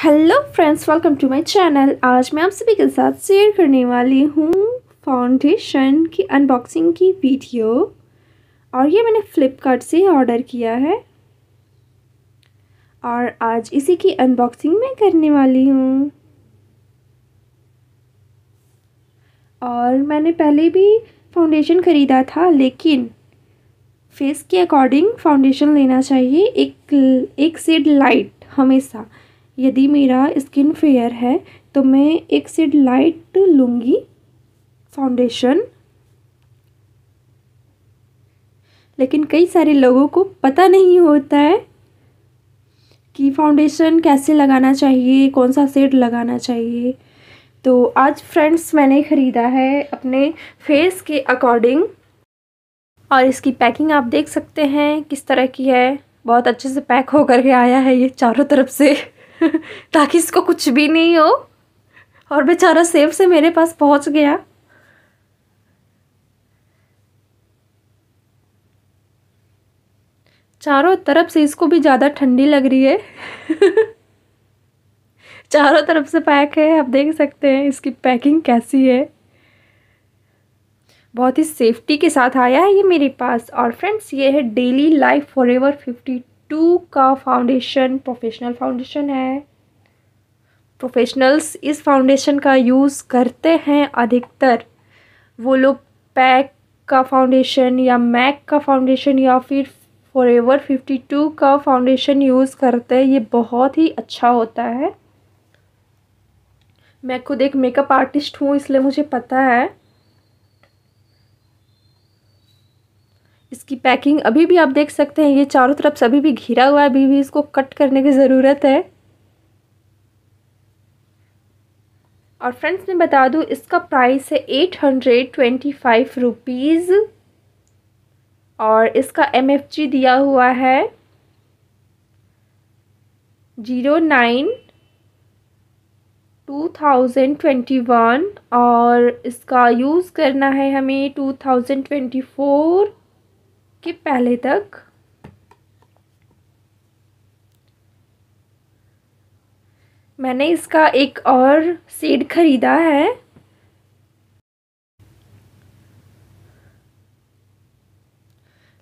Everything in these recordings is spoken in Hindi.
hello friends welcome to my channel आज मैं आप सभी के साथ शेयर करने वाली हूँ फाउंडेशन की अनबॉक्सिंग की वीडियो और ये मैंने फ़्लिपकार्ट से ऑर्डर किया है और आज इसी की अनबॉक्सिंग मैं करने वाली हूँ और मैंने पहले भी फाउंडेशन ख़रीदा था लेकिन फेस के अकॉर्डिंग फाउंडेशन लेना चाहिए एक एक सेड लाइट हमेशा यदि मेरा स्किन फेयर है तो मैं एक सेड लाइट लूँगी फाउंडेशन लेकिन कई सारे लोगों को पता नहीं होता है कि फाउंडेशन कैसे लगाना चाहिए कौन सा सेड लगाना चाहिए तो आज फ्रेंड्स मैंने ख़रीदा है अपने फेस के अकॉर्डिंग और इसकी पैकिंग आप देख सकते हैं किस तरह की है बहुत अच्छे से पैक होकर के आया है ये चारों तरफ से ताकि इसको कुछ भी नहीं हो और बेचारा सेफ से मेरे पास पहुंच गया चारों तरफ से इसको भी ज़्यादा ठंडी लग रही है चारों तरफ से पैक है आप देख सकते हैं इसकी पैकिंग कैसी है बहुत ही सेफ्टी के साथ आया है ये मेरे पास और फ्रेंड्स ये है daily life forever fifty two का फाउंडेशन प्रोफेशनल फाउंडेशन है प्रोफेशनल्स इस फाउंडेशन का यूज़ करते हैं अधिकतर वो लोग पैक का फाउंडेशन या मैक का फाउंडेशन या फिर फॉर एवर फिफ्टी टू का फाउंडेशन यूज़ करते हैं ये बहुत ही अच्छा होता है मैं खुद एक मेकअप आर्टिस्ट हूँ इसलिए मुझे पता है इसकी पैकिंग अभी भी आप देख सकते हैं ये चारों तरफ से अभी भी घिरा हुआ है अभी भी इसको कट करने की ज़रूरत है और फ्रेंड्स मैं बता दूँ इसका प्राइस है eight hundred twenty five rupees और इसका एम दिया हुआ है zero nine two thousand twenty one और इसका यूज़ करना है हमें टू थाउजेंड ट्वेंटी फ़ोर कि पहले तक मैंने इसका एक और सीड खरीदा है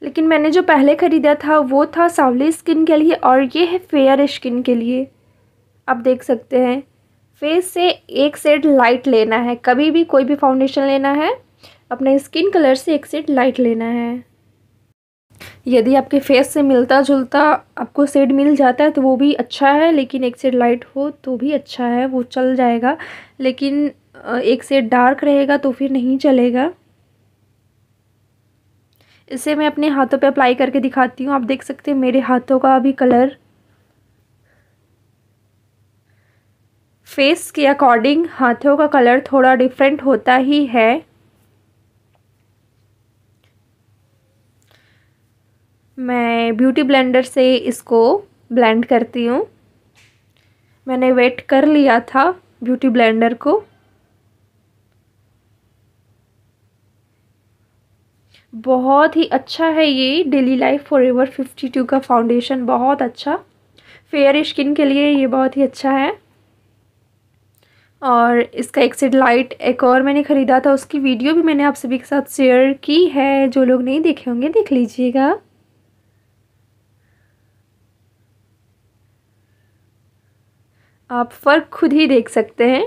लेकिन मैंने जो पहले ख़रीदा था वो था सावली स्किन के लिए और ये है फेयर स्किन के लिए आप देख सकते हैं फेस से एक सेट लाइट लेना है कभी भी कोई भी फाउंडेशन लेना है अपने स्किन कलर से एक सेट लाइट लेना है यदि आपके फेस से मिलता जुलता आपको सेड मिल जाता है तो वो भी अच्छा है लेकिन एक सेड लाइट हो तो भी अच्छा है वो चल जाएगा लेकिन एक सेड डार्क रहेगा तो फिर नहीं चलेगा इसे मैं अपने हाथों पे अप्लाई करके दिखाती हूँ आप देख सकते हैं मेरे हाथों का भी कलर फेस के अकॉर्डिंग हाथों का कलर थोड़ा डिफरेंट होता ही है मैं ब्यूटी ब्लेंडर से इसको ब्लेंड करती हूँ मैंने वेट कर लिया था ब्यूटी ब्लेंडर को बहुत ही अच्छा है ये daily life forever fifty two का फाउंडेशन बहुत अच्छा फेयर स्किन के लिए ये बहुत ही अच्छा है और इसका एक्सिड लाइट एक और मैंने ख़रीदा था उसकी वीडियो भी मैंने आप सभी के साथ शेयर की है जो लोग नहीं देखे होंगे देख लीजिएगा आप फ़र्क खुद ही देख सकते हैं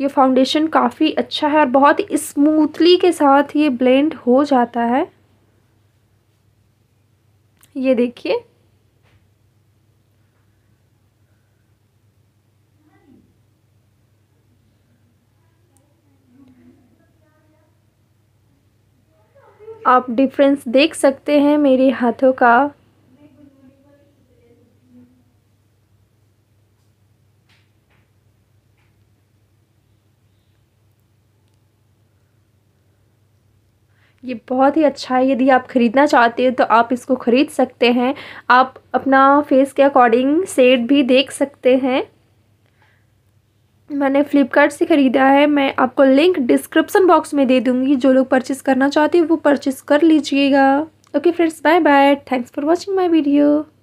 ये फाउंडेशन काफ़ी अच्छा है और बहुत स्मूथली के साथ ये ब्लेंड हो जाता है ये देखिए आप डिफरेंस देख सकते हैं मेरे हाथों का ये बहुत ही अच्छा है यदि आप ख़रीदना चाहते हैं तो आप इसको ख़रीद सकते हैं आप अपना फेस के अकॉर्डिंग सेड भी देख सकते हैं मैंने फ़्लिपकार्ट से ख़रीदा है मैं आपको लिंक डिस्क्रिप्सन बॉक्स में दे दूँगी जो लोग परचेज़ करना चाहते हैं वो परचेज़ कर लीजिएगा okay friends bye bye thanks for watching my video